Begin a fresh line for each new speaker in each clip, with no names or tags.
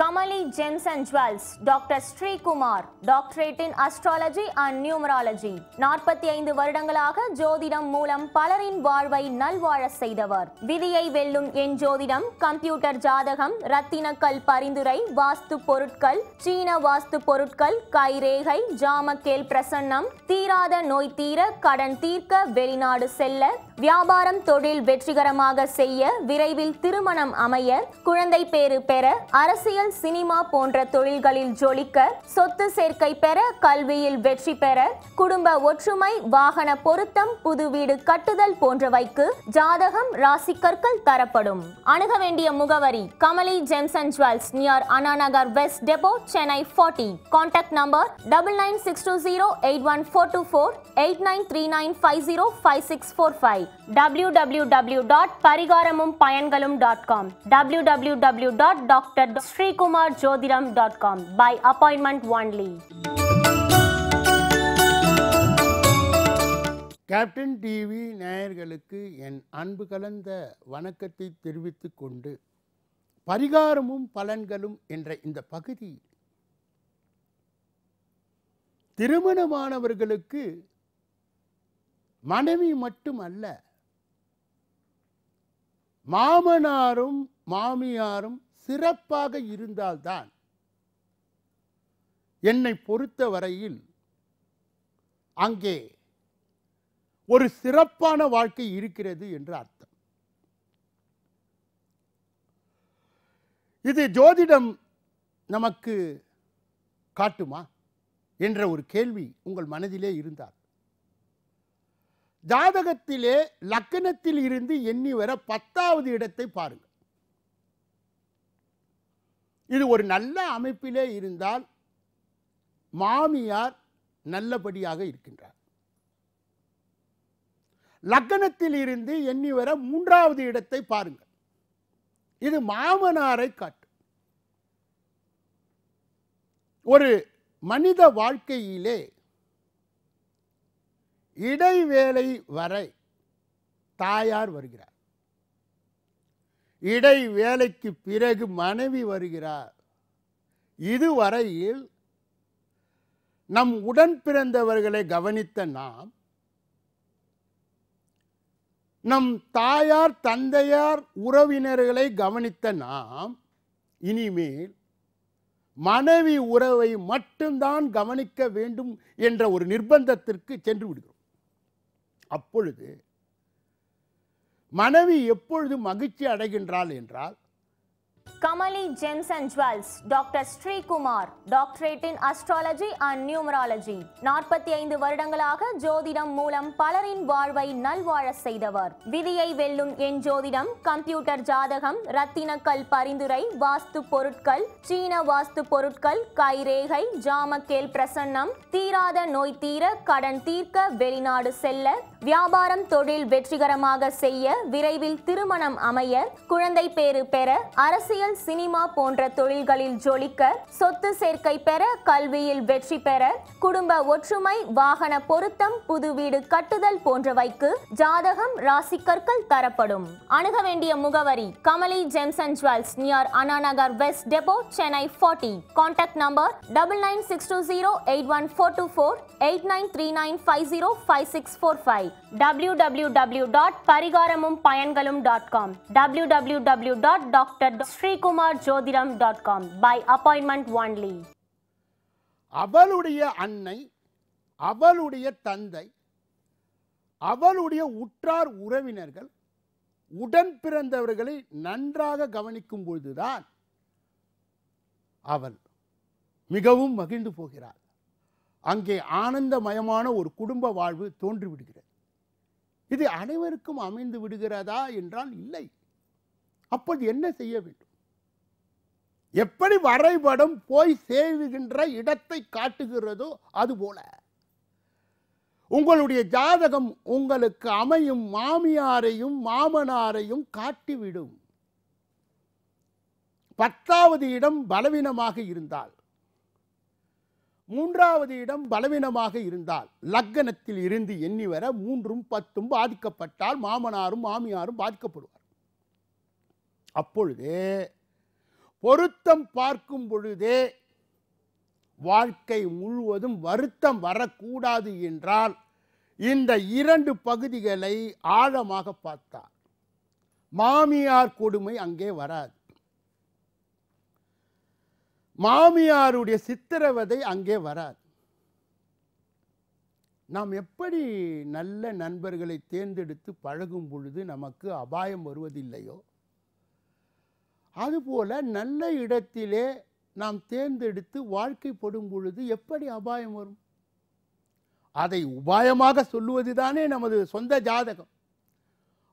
Kamali gems and jewels doctor Srikumar doctorate in astrology and numerology நாற்பத்தி ஐந்து வருடங்களாக ஜோதிடம் மூலம் பலரின் வாழ்வை நல்வாழ செய்தவர் விதியை வெல்லும் என் ஜோதிடம் கம்ப்யூட்டர் ஜாதகம் ரத்தினக்கல் பரிந்துரை வாஸ்து பொருட்கள் சீன வாஸ்து பொருட்கள் கைரேகை ஜாமக்கேல் பிரசன்னம் தீராத நோய் தீர கடன் தீர்க்க வெளிநாடு செல்ல வியாபாரம் தொழில் வெற்றிகரமாக செய்ய விரைவில் திருமணம் அமைய குழந்தை பேறு பெற அரசியல் சினிமா போன்ற தொழில்களில் ஜொலிக்க சொத்து சேர்க்கை பெற கல்வியில் வெற்றி பெற குடும்ப ஒற்றுமை வாகன பொருத்தம் புது வீடு கட்டுதல் போன்றவைக்கு ஜாதகம் ராசிக்கற்கள் தரப்படும் அணுக வேண்டிய முகவரி Kamali gems and jewels near Annanagar west depot Chennai forty contact number double nine six two zero eight one four two four eight nine three nine five zero five six four five W W W dot பரிகாரமும் பயன்களும் dot com W W W dot doctor Srikumar ஜோதிடம் dot com by appointment only
Captain TV நேயர்களுக்கு என் அன்பு கலந்த வணக்கத்தை தெரிவித்துக் கொண்டு பரிகாரமும் பலன்களும் என்ற இந்த பகுதி திருமணமானவர்களுக்கு மனைவி மட்டுமல்ல மாமனாரும் மாமியாரும் சிறப்பாக இருந்தால்தான் என்னை பொறுத்த வரையில் அங்கே ஒரு சிறப்பான வாழ்க்கை இருக்கிறது என்று அர்த்தம் இது ஜோதிடம் நமக்கு காட்டுமா என்ற ஒரு கேள்வி உங்கள் மனதிலே இருந்தார் ஜாதகத்திலே லக்கணத்தில் இருந்து எண்ணி வர பத்தாவது இடத்தை பாருங்கள் இது ஒரு நல்ல அமைப்பிலே இருந்தால் மாமியார் நல்லபடியாக இருக்கின்றார் லக்கணத்தில் இருந்து எண்ணி வர மூன்றாவது இடத்தை பாருங்கள் இது மாமனாரை காட்டும் ஒரு மனித வாழ்க்கையிலே இடைவேளை வரை தாயார் வருகிறார் இடைவேளைக்கு பிறகு மனைவி வருகிறார் இதுவரையில் நம் உடன் பிறந்தவர்களை கவனித்த நாம் நம் தாயார் தந்தையார் உறவினர்களை கவனித்த நாம் இனிமேல் மனைவி உறவை மட்டும்தான் கவனிக்க வேண்டும் என்ற ஒரு நிர்பந்தத்திற்கு சென்று விடுகிறோம் அப்பொழுது மனைவி எப்பொழுது மகிழ்ச்சி அடைகின்றாள் என்றால் Kamali gems and
jewels doctor Srikumar doctorate in astrology and numerology நாற்பத்தி ஐந்து வருடங்களாக ஜோதிடம் மூலம் பலரின் வாழ்வை நல்வாழ செய்தவர் விதியை வெல்லும் என் ஜோதிடம் கம்ப்யூட்டர் ஜாதகம் ரத்தினக்கல் பரிந்துரை வாஸ்து பொருட்கள் சீன வாஸ்து பொருட்கள் கைரேகை ஜாமக்கேல் பிரசன்னம் தீராத நோய் தீர கடன் தீர்க்க வெளிநாடு செல்ல வியாபாரம் தொழில் வெற்றிகரமாக செய்ய விரைவில் திருமணம் அமைய குழந்தை பேறு பெற அரசியல் சினிமா போன்ற தொழில்களில் ஜொலிக்க சொத்து சேர்க்கை பெற கல்வியில் வெற்றி பெற குடும்ப ஒற்றுமை வாகன பொருத்தம் புது வீடு கட்டுதல் போன்றவைக்கு ஜாதகம் ராசிக்கற்கள் தரப்படும் அணுக வேண்டிய முகவரி Kamali gems and jewels near Annanagar west depot Chennai forty contact number double nine six two zero eight one four two four eight nine three nine five zero five six four five முகநூல் டபிள்யூ டபிள்யூ டபிள்யூ டாட் பரிகாரமும் பயன்களும் dot com W W W dot doctor Srikumar ஜோதிடம் dot com
by appointment only அவளுடைய அன்னை அவளுடைய தந்தை அவளுடைய உற்றார் உறவினர்கள் உடன் பிறந்தவர்களை நன்றாக கவனிக்கும் பொழுதுதான் அவள் மிகவும் மகிழ்ந்து போகிறார் அங்கே ஆனந்தமயமான ஒரு குடும்ப வாழ்வு தோன்றிவிடுகிறது இது அனைவருக்கும் அமைந்து விடுகிறதா என்றால் இல்லை அப்போது என்ன செய்ய வேண்டும் எப்படி வரைபடம் போய் சேருகின்ற இடத்தை காட்டுகிறதோ அதுபோல உங்களுடைய ஜாதகம் உங்களுக்கு அமையும் மாமியாரையும் மாமனாரையும் காட்டிவிடும் பத்தாவது இடம் பலவீனமாக இருந்தால் மூன்றாவது இடம் பலவீனமாக இருந்தால் லக்கணத்தில் இருந்து எண்ணி வர மூன்றும் பத்தும் பாதிக்கப்பட்டால் மாமனாரும் மாமியாரும் பாதிக்கப்படுவார் அப்பொழுது பொருத்தம் பார்க்கும் பொழுதே வாழ்க்கை முழுவதும் வருத்தம் வரக்கூடாது என்றால் இந்த இரண்டு பகுதிகளை ஆழமாக பார்த்தார் மாமியார் கொடுமை அங்கே வராது மாமியாருடைய சித்திரவதை அங்கே வராது நாம் எப்படி நல்ல நண்பர்களை தேர்ந்தெடுத்து பழகும் பொழுது நமக்கு அபாயம் வருவதில்லையோ அதுபோல நல்ல இடத்திலே நாம் தேர்ந்தெடுத்து வாழ்க்கைப்படும் பொழுது எப்படி அபாயம் வரும் அதை உபாயமாக சொல்லுவது தானே நமது சொந்த ஜாதகம்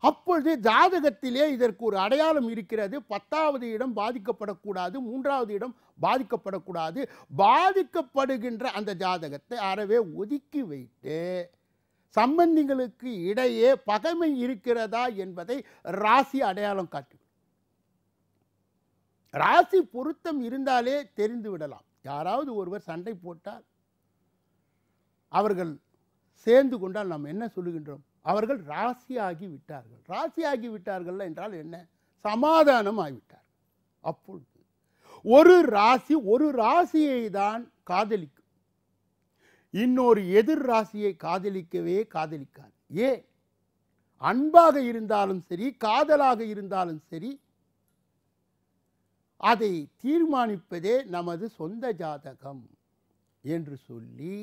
அப்பொழுது ஜாதகத்திலே இதற்கு ஒரு அடையாளம் இருக்கிறது பத்தாவது இடம் பாதிக்கப்படக்கூடாது மூன்றாவது இடம் பாதிக்கப்படக்கூடாது பாதிக்கப்படுகின்ற அந்த ஜாதகத்தை அறவே ஒதுக்கி வைத்து சம்பந்திகளுக்கு இடையே பகைமை இருக்கிறதா என்பதை ராசி அடையாளம் காட்டு ராசி பொருத்தம் இருந்தாலே தெரிந்து விடலாம் யாராவது ஒருவர் சண்டை போட்டால் அவர்கள் சேர்ந்து கொண்டால் நாம் என்ன சொல்லுகின்றோம் அவர்கள் ராசியாகி விட்டார்கள் ராசியாகி விட்டார்கள் என்றால் என்ன சமாதானம் ஆகிவிட்டார் அப்பொழுது ஒரு ராசி ஒரு ராசியை தான் காதலிக்கும் இன்னொரு எதிர் ராசியை காதலிக்கவே காதலிக்காது ஏன் அன்பாக இருந்தாலும் சரி காதலாக இருந்தாலும் சரி அதை தீர்மானிப்பதே நமது சொந்த ஜாதகம் என்று சொல்லி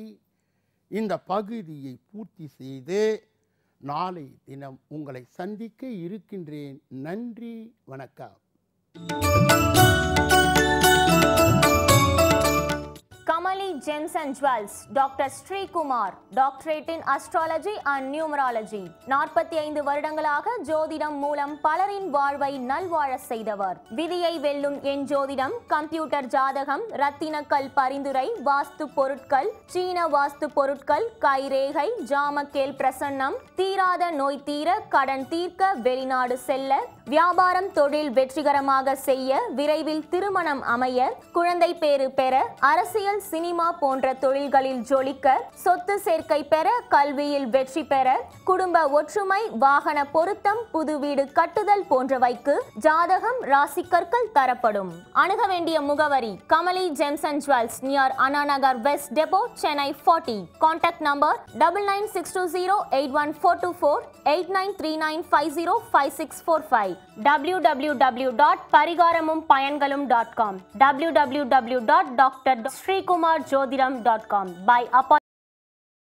இந்த பகுதியை பூர்த்தி செய்து நாளை தினம் உங்களை சந்திக்க இருக்கின்றேன் நன்றி வணக்கம்
Gems and Jewels, doctor Srikumar doctorate in astrology and numerology நாற்பத்தி ஐந்து வருடங்களாக ஜோதிடம் மூலம் பலரின் வாழ்வை நல்வாழ செய்தவர் விதியை வெல்லும் என் ஜோதிடம் கம்ப்யூட்டர் ஜாதகம் ரத்தினக்கல் பரிந்துரை வாஸ்து பொருட்கள் சீன வாஸ்து பொருட்கள் கைரேகை ஜாமக்கேல் பிரசன்னம் தீராத நோய் தீர கடன் தீர்க்க வெளிநாடு செல்ல வியாபாரம் தொழில் வெற்றிகரமாக செய்ய விரைவில் திருமணம் அமைய குழந்தை பேறு பெற அரசியல் சினிமா டிப்ளமா போன்ற தொழில்களில் ஜொலிக்க சொத்து சேர்க்கை பெற கல்வியில் வெற்றி பெற குடும்ப ஒற்றுமை வாகன பொருத்தம் புது வீடு கட்டுதல் போன்றவைக்கு ஜாதகம் ராசிக்கற்கள் தரப்படும் அணுக வேண்டிய முகவரி Kamali gems and jewels near Annanagar west depot Chennai forty contact number double nine six two zero eight one four two four eight nine three nine five zero five six four five W W W dot பரிகாரமும் பயன்களும் dot com W W W dot doctor Srikumar jyotiram.com by Apollo.